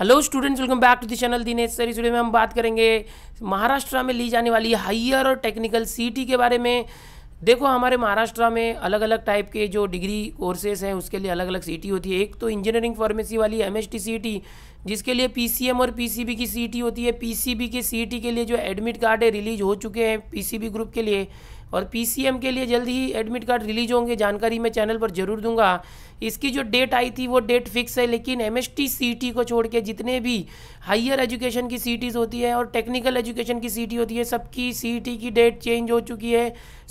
hello students welcome back to the channel Dinesh sir इस में हम बात करेंगे महाराष्ट्र में ली जाने वाली हाइयर और टेक्निकल सीटी के बारे में देखो हमारे महाराष्ट्र में अलग अलग टाइप के जो डिग्री कोर्सेज हैं उसके लिए अलग अलग सीटी होती है एक तो इंजीनियरिंग फार्मेसी वाली एम एस टी जिसके लिए पीसीएम और पीसीबी की सीटी e होती है पीसीबी के सीटी e के लिए जो एडमिट कार्ड है रिलीज हो चुके हैं पीसीबी ग्रुप के लिए और पीसीएम के लिए जल्द ही एडमिट कार्ड रिलीज होंगे जानकारी मैं चैनल पर जरूर दूंगा इसकी जो डेट आई थी वो डेट फिक्स है लेकिन एम एस e को छोड़ के जितने भी हायर एजुकेशन की सी होती है और टेक्निकल एजुकेशन की सी होती है सबकी सी की डेट चेंज हो चुकी है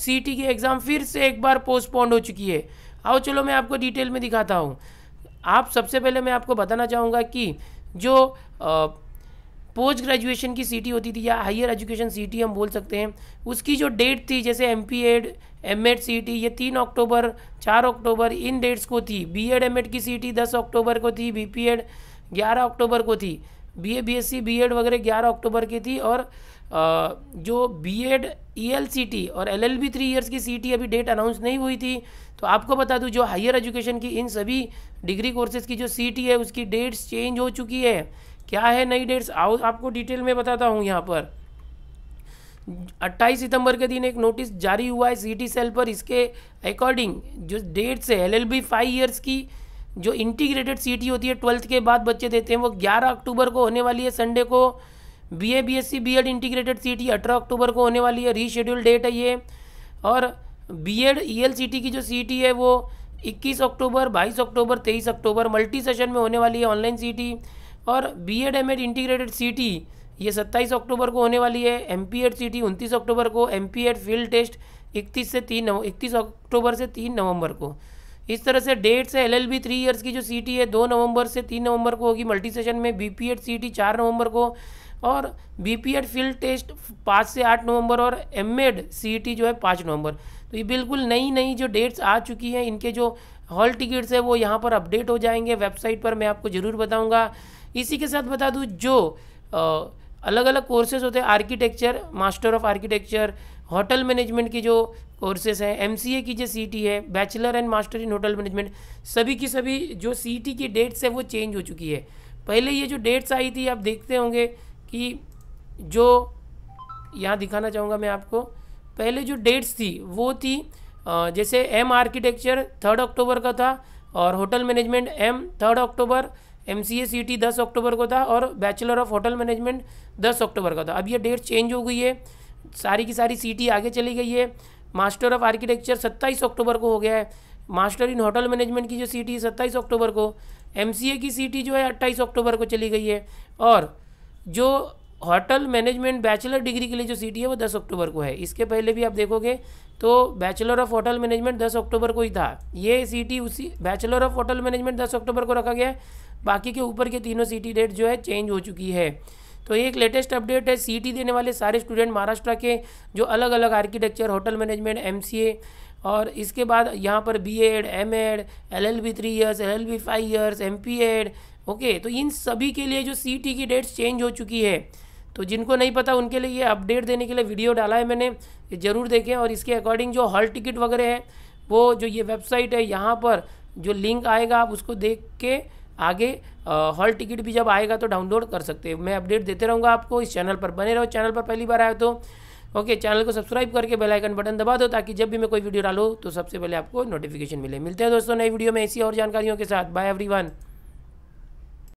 सी की एग्ज़ाम फिर से एक बार पोस्टपोन्ड हो चुकी है आओ चलो मैं आपको डिटेल में दिखाता हूँ आप सबसे पहले मैं आपको बताना चाहूँगा कि जो पोस्ट ग्रेजुएशन की सीटी होती थी या हायर एजुकेशन सीटी हम बोल सकते हैं उसकी जो डेट थी जैसे M P Ed M Ed C T ये तीन अक्टूबर चार अक्टूबर इन डेट्स को थी बी एड एम एड की सीटी दस अक्टूबर को थी बी पी एड ग्यारह अक्टूबर को थी B A B S C B Ed वगैरह ग्यारह अक्टूबर की थी और जो B Ed E L C T और L L B three years की सी टी अभी डेट अनाउंस नहीं हुई थी तो आपको बता दूँ जो हायर एजुकेशन की इन सभी डिग्री कोर्सेज की जो सी टी है उसकी डेट्स चेंज हो चुकी है क्या है नई डेट्स आओ आपको डिटेल में बताता हूँ यहाँ पर 28 सितंबर के दिन एक नोटिस जारी हुआ है सी सेल पर इसके अकॉर्डिंग जो डेट्स है L L B five years की जो इंटीग्रेटेड सी होती है ट्वेल्थ के बाद बच्चे देते हैं वो 11 अक्टूबर को होने वाली है संडे को B A B S C B Ed integrated C T अठारह अक्टूबर को होने वाली है रीशेड्यूल डेट है ये और B Ed E L C T की जो सी टी e है वो इक्कीस अक्टूबर बाईस अक्टूबर तेईस अक्टूबर मल्टी सेशन में होने वाली है ऑनलाइन सी टी और B Ed M Ed integrated C T ये सत्ताईस अक्टूबर को होने वाली है M P Ed C T उनतीस अक्टूबर को M P Ed field test इकतीस से तीन नव इकतीस अक्टूबर से तीन नवंबर को इस तरह से डेट्स है L L B three years की जो सी टी e है दो नवंबर से तीन नवंबर को होगी मल्टी सेशन में B P Ed C T चार नवंबर को और B P Ed field test पाँच से आठ नवंबर और एम एड सी टी जो है पाँच नवंबर तो ये बिल्कुल नई नई जो डेट्स आ चुकी हैं इनके जो हॉल टिकट्स है वो यहाँ पर अपडेट हो जाएंगे वेबसाइट पर मैं आपको ज़रूर बताऊँगा इसी के साथ बता दूँ जो आ, अलग अलग कोर्सेज होते हैं architecture master of architecture hotel management की जो कोर्सेज हैं एम की जो सी है bachelor and master in hotel management सभी की सभी जो सी e की डेट्स है वो चेंज हो चुकी है पहले ये जो डेट्स आई थी आप देखते होंगे कि जो यहाँ दिखाना चाहूँगा मैं आपको पहले जो डेट्स थी वो थी जैसे एम आर्किटेक्चर थर्ड अक्टूबर का था और hotel management M third October M C A C T दस अक्टूबर को था और बैचलर ऑफ होटल मैनेजमेंट दस अक्टूबर का था अब ये डेट चेंज हो गई है सारी की सारी सी टी आगे चली गई है मास्टर ऑफ आर्किटेक्चर सत्ताईस अक्टूबर को हो गया है मास्टर इन होटल मैनेजमेंट की जो सी टी है सत्ताईस अक्टूबर को एम सी ए की सी टी जो है अट्ठाईस अक्टूबर को चली गई है और जो होटल मैनेजमेंट बैचलर डिग्री के लिए जो सीट है वो दस अक्टूबर को है इसके पहले भी आप देखोगे तो बैचलर ऑफ होटल मैनेजमेंट दस अक्टूबर को ही था ये सीटी उसी बैचलर ऑफ होटल मैनेजमेंट दस अक्टूबर को रखा गया है बाकी के ऊपर के तीनों सीटी डेट जो है चेंज हो चुकी है तो ये एक लेटेस्ट अपडेट है सीटी देने वाले सारे स्टूडेंट महाराष्ट्र के जो अलग अलग आर्किटेक्चर होटल मैनेजमेंट एम और इसके बाद यहाँ पर B Ed M Ed L L B three years L L B five years M P Ed okay तो इन सभी के लिए जो सी की डेट्स चेंज हो चुकी है तो जिनको नहीं पता उनके लिए ये अपडेट देने के लिए वीडियो डाला है मैंने ज़रूर देखें और इसके अकॉर्डिंग जो हॉल टिकट वगैरह है वो जो ये वेबसाइट है यहाँ पर जो लिंक आएगा आप उसको देख के आगे हॉल टिकट भी जब आएगा तो डाउनलोड कर सकते हैं मैं अपडेट देते रहूँगा आपको इस चैनल पर बने रहो चैनल पर पहली बार आए तो ओके चैनल को सब्सक्राइब करके बेलाइकन बटन दबा दो ताकि जब भी मैं कोई वीडियो डालू तो सबसे पहले आपको नोटिफिकेशन मिले मिलते हैं दोस्तों नई वीडियो में ऐसी और जानकारियों के साथ बाय एवरी